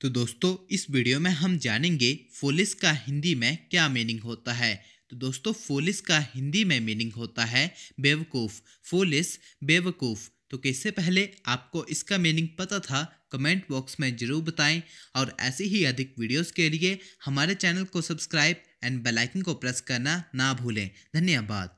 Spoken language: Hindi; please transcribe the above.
तो दोस्तों इस वीडियो में हम जानेंगे फोलिस का हिंदी में क्या मीनिंग होता है तो दोस्तों फोलिस का हिंदी में मीनिंग होता है बेवकूफ़ फोलिस बेवकूफ़ तो किससे पहले आपको इसका मीनिंग पता था कमेंट बॉक्स में ज़रूर बताएं और ऐसे ही अधिक वीडियोस के लिए हमारे चैनल को सब्सक्राइब एंड बेल आइकन को प्रेस करना ना भूलें धन्यवाद